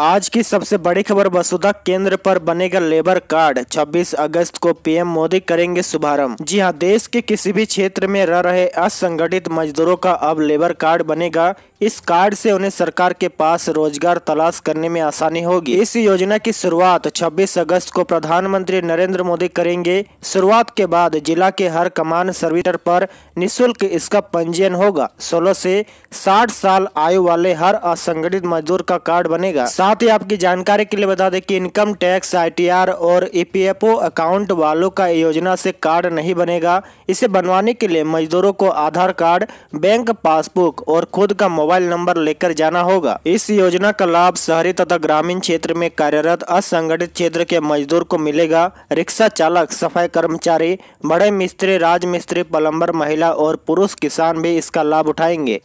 आज की सबसे बड़ी खबर वसुधा केंद्र पर बनेगा लेबर कार्ड 26 अगस्त को पीएम मोदी करेंगे शुभारंभ जी हां देश के किसी भी क्षेत्र में रह रहे असंगठित मजदूरों का अब लेबर कार्ड बनेगा इस कार्ड से उन्हें सरकार के पास रोजगार तलाश करने में आसानी होगी इस योजना की शुरुआत 26 अगस्त को प्रधानमंत्री नरेंद्र मोदी करेंगे शुरुआत के बाद जिला के हर कमान सर्विटर पर निशुल्क इसका पंजीयन होगा सोलह से साठ साल आयु वाले हर असंगठित मजदूर का कार्ड बनेगा साथ ही आपकी जानकारी के लिए बता दें कि इनकम टैक्स आईटीआर और ईपीएफओ अकाउंट वालों का योजना से कार्ड नहीं बनेगा इसे बनवाने के लिए मजदूरों को आधार कार्ड बैंक पासबुक और खुद का मोबाइल नंबर लेकर जाना होगा इस योजना का लाभ शहरी तथा ग्रामीण क्षेत्र में कार्यरत असंगठित क्षेत्र के मजदूर को मिलेगा रिक्शा चालक सफाई कर्मचारी बड़े मिस्त्री राज मिस्त्री महिला और पुरुष किसान भी इसका लाभ उठाएंगे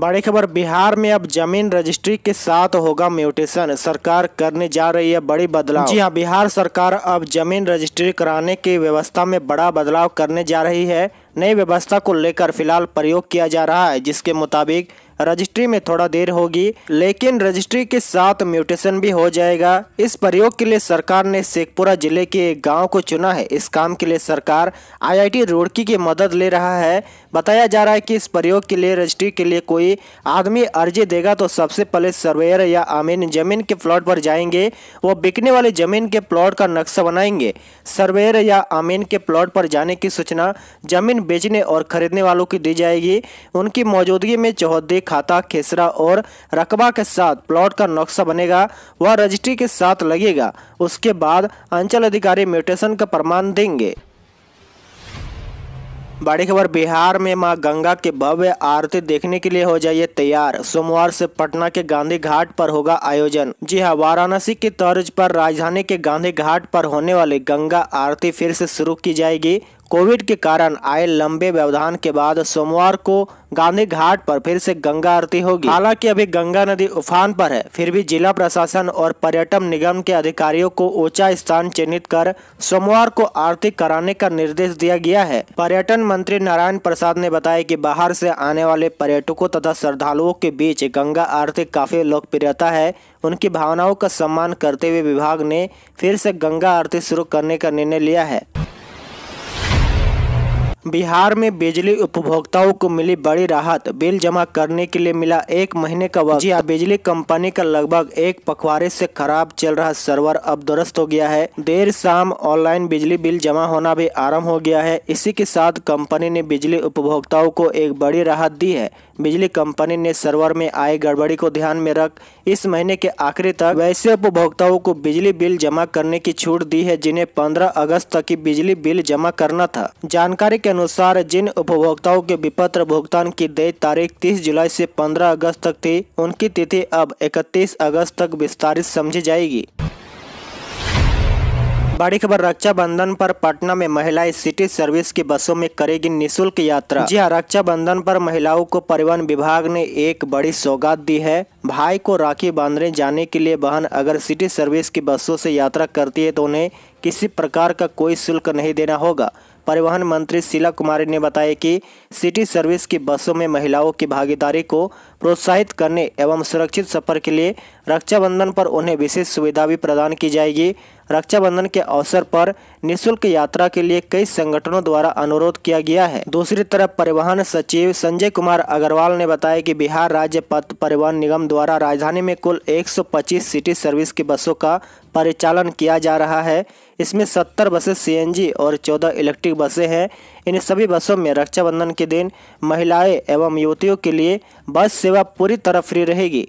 बड़ी खबर बिहार में अब जमीन रजिस्ट्री के साथ होगा म्यूटेशन सरकार करने जा रही है बड़ी बदलाव जी हाँ बिहार सरकार अब जमीन रजिस्ट्री कराने की व्यवस्था में बड़ा बदलाव करने जा रही है नई व्यवस्था को लेकर फिलहाल प्रयोग किया जा रहा है जिसके मुताबिक रजिस्ट्री में थोड़ा देर होगी लेकिन रजिस्ट्री के साथ म्यूटेशन भी हो जाएगा इस प्रयोग के लिए सरकार ने शेखपुरा जिले के एक गाँव को चुना है इस काम के लिए सरकार आईआईटी रुड़की की मदद ले रहा है बताया जा रहा है कि इस प्रयोग के लिए रजिस्ट्री के लिए कोई आदमी अर्जी देगा तो सबसे पहले सर्वेयर या आमीन जमीन के प्लॉट पर जाएंगे वो बिकने वाले जमीन के प्लॉट का नक्शा बनाएंगे सर्वेयर या आमीन के प्लॉट पर जाने की सूचना जमीन बेचने और खरीदने वालों की दी जाएगी उनकी मौजूदगी में चौहदी खाता खेसरा और रकबा के साथ प्लॉट का नक्शा बनेगा वह रजिस्ट्री के साथ लगेगा उसके बाद अंचल अधिकारी म्यूटेशन का प्रमाण देंगे बड़ी खबर बिहार में मां गंगा के भव्य आरती देखने के लिए हो जाइए तैयार सोमवार से पटना के गांधी घाट पर होगा आयोजन जी हां वाराणसी की तर्ज पर राजधानी के गांधी घाट पर होने वाली गंगा आरती फिर से शुरू की जाएगी कोविड के कारण आए लंबे व्यवधान के बाद सोमवार को गांधी घाट पर फिर से गंगा आरती होगी हालांकि अभी गंगा नदी उफान पर है फिर भी जिला प्रशासन और पर्यटन निगम के अधिकारियों को ऊंचा स्थान चिन्हित कर सोमवार को आरती कराने का निर्देश दिया गया है पर्यटन मंत्री नारायण प्रसाद ने बताया कि बाहर से आने वाले पर्यटकों तथा श्रद्धालुओं के बीच गंगा आरती काफी लोकप्रियता है उनकी भावनाओं का सम्मान करते हुए विभाग ने फिर से गंगा आरती शुरू करने का निर्णय लिया है बिहार में बिजली उपभोक्ताओं को मिली बड़ी राहत बिल जमा करने के लिए मिला एक महीने का वक्त हाँ, बिजली कंपनी का लगभग एक पखवाड़े से खराब चल रहा सर्वर अब दुरुस्त हो गया है देर शाम ऑनलाइन बिजली बिल जमा होना भी आरम्भ हो गया है इसी के साथ कंपनी ने बिजली उपभोक्ताओं को एक बड़ी राहत दी है बिजली कंपनी ने सर्वर में आए गड़बड़ी को ध्यान में रख इस महीने के आखिरी तक वैसे उपभोक्ताओं को बिजली बिल जमा करने की छूट दी है जिन्हें पंद्रह अगस्त तक की बिजली बिल जमा करना था जानकारी के अनुसार जिन उपभोक्ताओं के विपत्र भुगतान की देय तारीख 30 जुलाई से 15 अगस्त तक थी उनकी तिथि अब 31 अगस्त तक विस्तारित समझी जाएगी बड़ी खबर रक्षाबंधन पर पटना में महिलाएं सिटी सर्विस की बसों में करेगी निशुल्क यात्रा जी हाँ रक्षाबंधन पर महिलाओं को परिवहन विभाग ने एक बड़ी सौगात दी है भाई को राखी बांधने जाने के लिए बहन अगर सिटी सर्विस की बसों से यात्रा करती है तो उन्हें किसी प्रकार का कोई शुल्क नहीं देना होगा परिवहन मंत्री शीला कुमारी ने बताया कि सिटी सर्विस की बसों में महिलाओं की भागीदारी को प्रोत्साहित करने एवं सुरक्षित सफर के लिए रक्षाबंधन पर उन्हें विशेष सुविधा भी प्रदान की जाएगी रक्षाबंधन के अवसर पर निःशुल्क यात्रा के लिए कई संगठनों द्वारा अनुरोध किया गया है दूसरी तरफ परिवहन सचिव संजय कुमार अग्रवाल ने बताया कि बिहार राज्य पथ परिवहन निगम द्वारा राजधानी में कुल 125 सिटी सर्विस की बसों का परिचालन किया जा रहा है इसमें 70 बसें सीएनजी और 14 इलेक्ट्रिक बसें हैं इन सभी बसों में रक्षाबंधन के दिन महिलाएं एवं युवतियों के लिए बस सेवा पूरी तरह फ्री रहेगी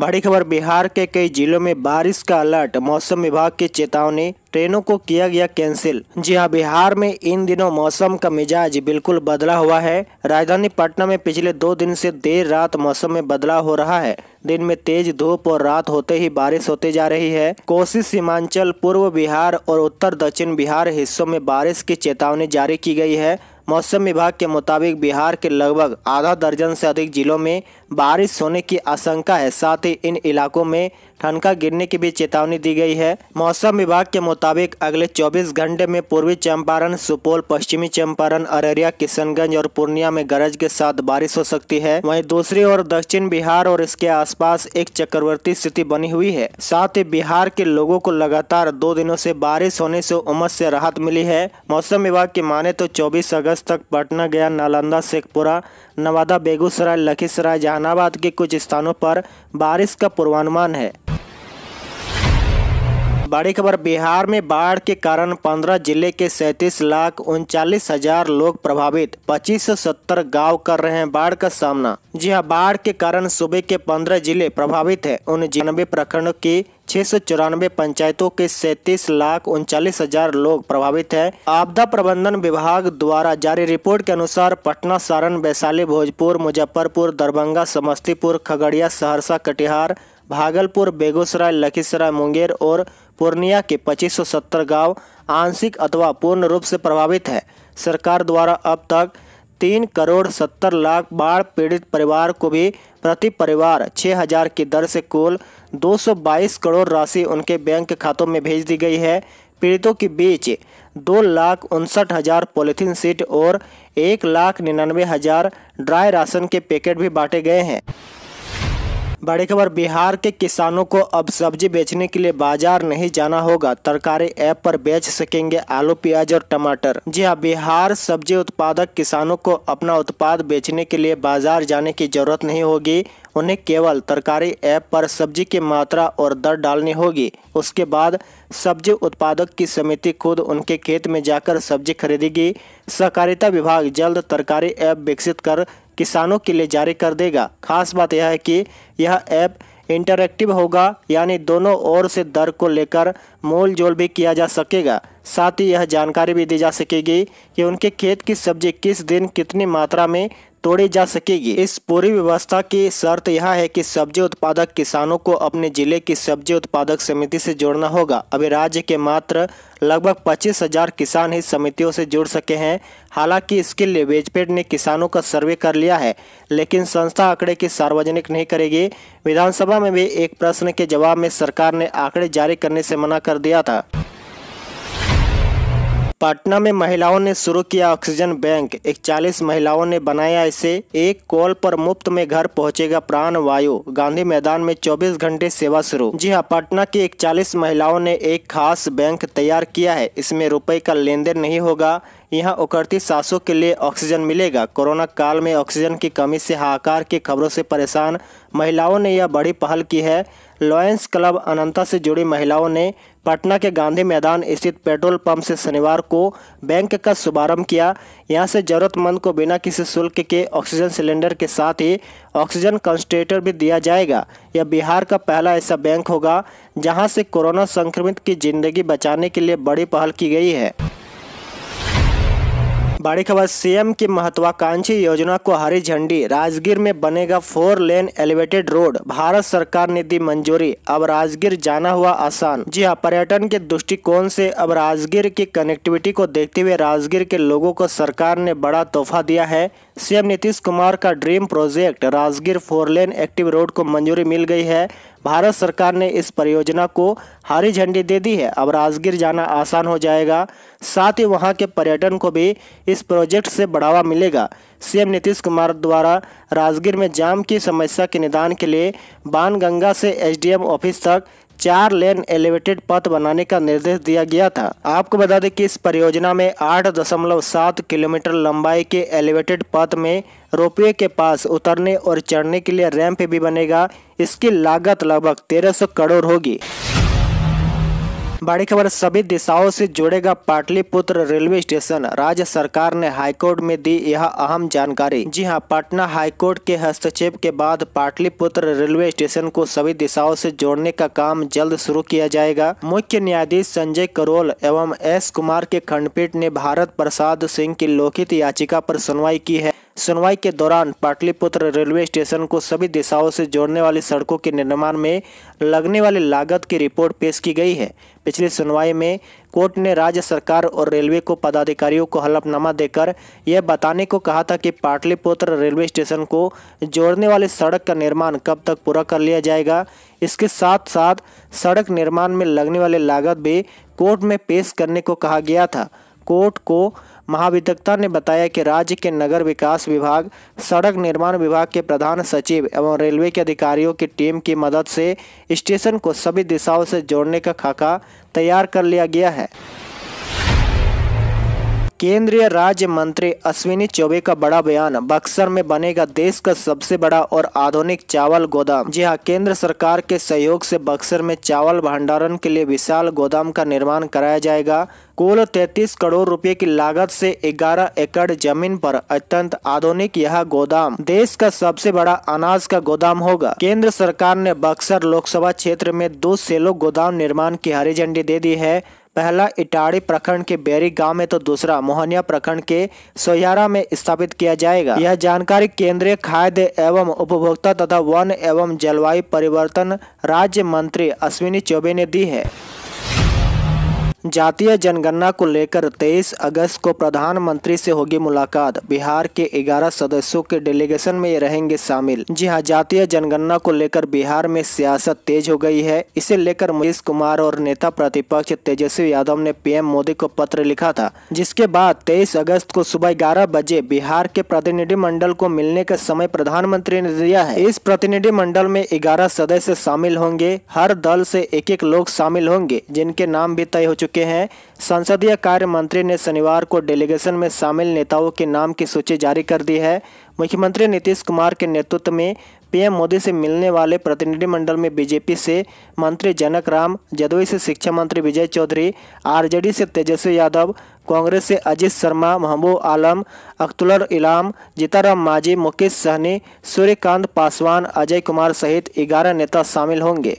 बड़ी खबर बिहार के कई जिलों में बारिश का अलर्ट मौसम विभाग की चेतावनी ट्रेनों को किया गया कैंसिल जी हाँ बिहार में इन दिनों मौसम का मिजाज बिल्कुल बदला हुआ है राजधानी पटना में पिछले दो दिन से देर रात मौसम में बदलाव हो रहा है दिन में तेज धूप और रात होते ही बारिश होते जा रही है कोसी सीमांचल पूर्व बिहार और उत्तर दक्षिण बिहार हिस्सों में बारिश की चेतावनी जारी की गई है मौसम विभाग के मुताबिक बिहार के लगभग आधा दर्जन से अधिक जिलों में बारिश होने की आशंका है साथ ही इन इलाकों में ठनका गिरने की भी चेतावनी दी गई है मौसम विभाग के मुताबिक अगले 24 घंटे में पूर्वी चंपारण सुपौल पश्चिमी चंपारण अररिया किशनगंज और पूर्णिया में गरज के साथ बारिश हो सकती है वहीं दूसरी ओर दक्षिण बिहार और इसके आसपास एक चक्रवर्ती स्थिति बनी हुई है साथ ही बिहार के लोगों को लगातार दो दिनों से बारिश होने से उमस से राहत मिली है मौसम विभाग की माने तो चौबीस अगस्त तक पटना गया नालंदा शेखपुरा नवादा बेगूसराय लखीसराय जहानाबाद के कुछ स्थानों पर बारिश का पूर्वानुमान है बड़ी खबर बिहार में बाढ़ के कारण 15 जिले के सैतीस लाख उनचालीस हजार लोग प्रभावित पच्चीस सौ सत्तर गाँव कर रहे हैं बाढ़ का सामना जी हाँ बाढ़ के कारण सूबे के 15 जिले प्रभावित है उन जिनबे प्रखंडों की छह सौ चौरानवे पंचायतों के सैंतीस लाख उनचालीस हजार लोग प्रभावित हैं आपदा प्रबंधन विभाग द्वारा जारी रिपोर्ट के अनुसार पटना सारण वैशाली भोजपुर मुजफ्फरपुर दरभंगा समस्तीपुर खगड़िया सहरसा कटिहार भागलपुर बेगूसराय लखीसराय मुंगेर और पूर्णिया के 2570 गांव आंशिक अथवा पूर्ण रूप से प्रभावित है सरकार द्वारा अब तक तीन करोड़ सत्तर लाख बाढ़ पीड़ित परिवार को भी प्रति परिवार छः हजार की दर से कुल 222 करोड़ राशि उनके बैंक खातों में भेज दी गई है पीड़ितों के बीच दो लाख उनसठ हज़ार पॉलीथीन सीट और एक लाख निन्यानवे हज़ार ड्राई राशन के पैकेट भी बांटे गए हैं बड़ी खबर बिहार के किसानों को अब सब्जी बेचने के लिए बाजार नहीं जाना होगा तरकारी ऐप पर बेच सकेंगे आलू प्याज और टमाटर जी हाँ बिहार सब्जी उत्पादक किसानों को अपना उत्पाद बेचने के लिए बाजार जाने की जरूरत नहीं होगी उन्हें केवल तरकारी ऐप पर सब्जी की मात्रा और दर डालनी होगी उसके बाद सब्जी उत्पादक की समिति खुद उनके खेत में जाकर सब्जी खरीदेगी सहकारिता विभाग जल्द तरकारी ऐप विकसित कर किसानों के लिए जारी कर देगा खास बात यह है कि यह ऐप इंटरैक्टिव होगा यानी दोनों ओर से दर को लेकर मोल जोल भी किया जा सकेगा साथ ही यह जानकारी भी दी जा सकेगी कि उनके खेत की सब्जी किस दिन कितनी मात्रा में तोड़े जा सकेगी इस पूरी व्यवस्था की शर्त यह है कि सब्जी उत्पादक किसानों को अपने जिले की सब्जी उत्पादक समिति से जोड़ना होगा अभी राज्य के मात्र लगभग पच्चीस हजार किसान ही समितियों से जुड़ सके हैं हालांकि इसके लिए वेजपेड ने किसानों का सर्वे कर लिया है लेकिन संस्था आंकड़े की सार्वजनिक नहीं करेगी विधानसभा में भी एक प्रश्न के जवाब में सरकार ने आंकड़े जारी करने से मना कर दिया था पटना में महिलाओं ने शुरू किया ऑक्सीजन बैंक इकचालीस महिलाओं ने बनाया इसे एक कॉल पर मुफ्त में घर पहुंचेगा प्राण वायु गांधी मैदान में 24 घंटे सेवा शुरू जी हां पटना की इकचालीस महिलाओं ने एक खास बैंक तैयार किया है इसमें रुपए का लेन देन नहीं होगा यहाँ उकड़ती सांसों के लिए ऑक्सीजन मिलेगा कोरोना काल में ऑक्सीजन की कमी से हाहाकार की खबरों से परेशान महिलाओं ने यह बड़ी पहल की है लॉयंस क्लब अनंता से जुड़ी महिलाओं ने पटना के गांधी मैदान स्थित पेट्रोल पंप से शनिवार को बैंक का शुभारंभ किया यहां से ज़रूरतमंद को बिना किसी शुल्क के ऑक्सीजन सिलेंडर के साथ ही ऑक्सीजन कंसनट्रेटर भी दिया जाएगा यह बिहार का पहला ऐसा बैंक होगा जहां से कोरोना संक्रमित की जिंदगी बचाने के लिए बड़ी पहल की गई है बड़ी खबर सीएम की महत्वाकांक्षी योजना को हरी झंडी राजगीर में बनेगा four lane elevated road Bharat सरकार ने दी मंजूरी अब राजगीर जाना हुआ आसान जी हाँ पर्यटन के दृष्टिकोण से अब राजगीर की कनेक्टिविटी को देखते हुए राजगीर के लोगों को सरकार ने बड़ा तोहफा दिया है सीएम नीतीश कुमार का dream project Rajgir four lane active road को मंजूरी मिल गई है भारत सरकार ने इस परियोजना को हरी झंडी दे दी है अब राजगीर जाना आसान हो जाएगा साथ ही वहां के पर्यटन को भी इस प्रोजेक्ट से बढ़ावा मिलेगा सीएम नीतीश कुमार द्वारा राजगीर में जाम की समस्या के निदान के लिए बानगंगा से एसडीएम ऑफिस तक चार लेन एलिवेटेड पथ बनाने का निर्देश दिया गया था आपको बता दें कि इस परियोजना में आठ दशमलव सात किलोमीटर लंबाई के एलिवेटेड पथ में रोपवे के पास उतरने और चढ़ने के लिए रैंप भी बनेगा इसकी लागत लगभग सौ करोड़ होगी बड़ी खबर सभी दिशाओं से जोड़ेगा पाटलिपुत्र रेलवे स्टेशन राज्य सरकार ने हाईकोर्ट में दी यह अहम जानकारी जी हां पटना हाईकोर्ट के हस्तक्षेप के बाद पाटलिपुत्र रेलवे स्टेशन को सभी दिशाओं से जोड़ने का काम जल्द शुरू किया जाएगा मुख्य न्यायाधीश संजय करोल एवं एस कुमार के खंडपीठ ने भारत प्रसाद सिंह की लोकित याचिका पर सुनवाई की है सुनवाई के दौरान पाटलिपुत्र रेलवे स्टेशन को सभी दिशाओं से जोड़ने वाली सड़कों के निर्माण में लगने वाली लागत की रिपोर्ट पेश की गई है पिछली सुनवाई में कोर्ट ने राज्य सरकार और रेलवे को पदाधिकारियों को हलफनामा देकर यह बताने को कहा था कि पाटलिपुत्र रेलवे स्टेशन को जोड़ने वाली सड़क का निर्माण कब तक पूरा कर लिया जाएगा इसके साथ साथ सड़क निर्माण में लगने वाली लागत भी कोर्ट में पेश करने को कहा गया था कोर्ट को महाभिदक्ता ने बताया कि राज्य के नगर विकास विभाग सड़क निर्माण विभाग के प्रधान सचिव एवं रेलवे के अधिकारियों की टीम की मदद से स्टेशन को सभी दिशाओं से जोड़ने का खाका तैयार कर लिया गया है केंद्रीय राज्य मंत्री अश्विनी चौबे का बड़ा बयान बक्सर में बनेगा देश का सबसे बड़ा और आधुनिक चावल गोदाम जी हाँ केंद्र सरकार के सहयोग से बक्सर में चावल भंडारण के लिए विशाल गोदाम का निर्माण कराया जाएगा कुल 33 करोड़ रुपए की लागत से 11 एकड़ जमीन पर अत्यंत आधुनिक यह गोदाम देश का सबसे बड़ा अनाज का गोदाम होगा केंद्र सरकार ने बक्सर लोकसभा क्षेत्र में दो सेलो गोदाम निर्माण की हरी झंडी दे दी है पहला इटाड़ी प्रखंड के बेरी गांव में तो दूसरा मोहनिया प्रखंड के सोयारा में स्थापित किया जाएगा यह जानकारी केंद्रीय खाद्य एवं उपभोक्ता तथा वन एवं जलवायु परिवर्तन राज्य मंत्री अश्विनी चौबे ने दी है जातीय जनगणना को लेकर 23 अगस्त को प्रधानमंत्री से होगी मुलाकात बिहार के 11 सदस्यों के डेलीगेशन में रहेंगे शामिल जी हाँ जातीय जनगणना को लेकर बिहार में सियासत तेज हो गई है इसे लेकर मुनीश कुमार और नेता प्रतिपक्ष तेजस्वी यादव ने पीएम मोदी को पत्र लिखा था जिसके बाद तेईस अगस्त को सुबह ग्यारह बजे बिहार के प्रतिनिधि मंडल को मिलने का समय प्रधानमंत्री ने दिया है इस प्रतिनिधि मंडल में ग्यारह सदस्य शामिल होंगे हर दल ऐसी एक एक लोग शामिल होंगे जिनके नाम भी तय हो चुके चुके हैं संसदीय कार्य मंत्री ने शनिवार को डेलीगेशन में शामिल नेताओं के नाम की सूची जारी कर दी है मुख्यमंत्री नीतीश कुमार के नेतृत्व में पीएम मोदी से मिलने वाले प्रतिनिधिमंडल में बीजेपी से मंत्री जनक राम जदवई से शिक्षा मंत्री विजय चौधरी आरजेडी से तेजस्वी यादव कांग्रेस से अजीत शर्मा महबूब आलम अख्तुलर इलाम जीताराम मांझी मुकेश सहनी सूर्यकांत पासवान अजय कुमार सहित ग्यारह नेता शामिल होंगे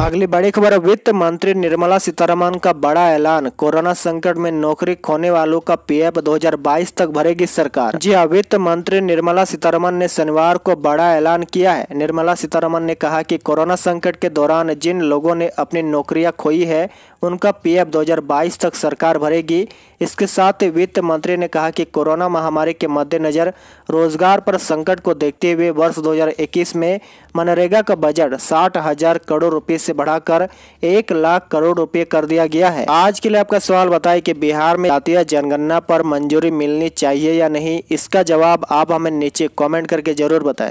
अगली बड़ी खबर वित्त मंत्री निर्मला सीतारमण का बड़ा ऐलान कोरोना संकट में नौकरी खोने वालों का पीएफ 2022 तक भरेगी सरकार जी हाँ वित्त मंत्री निर्मला सीतारमण ने शनिवार को बड़ा ऐलान किया है निर्मला सीतारमण ने कहा कि कोरोना संकट के दौरान जिन लोगों ने अपनी नौकरियां खोई है उनका पीएफ 2022 तक सरकार भरेगी इसके साथ वित्त मंत्री ने कहा कि कोरोना महामारी के मद्देनज़र रोजगार पर संकट को देखते हुए वर्ष 2021 में मनरेगा का बजट साठ हजार करोड़ रुपए से बढ़ाकर एक लाख करोड़ रुपए कर दिया गया है आज के लिए आपका सवाल बताए कि बिहार में जातीय जनगणना पर मंजूरी मिलनी चाहिए या नहीं इसका जवाब आप हमें नीचे कॉमेंट करके जरूर बताएं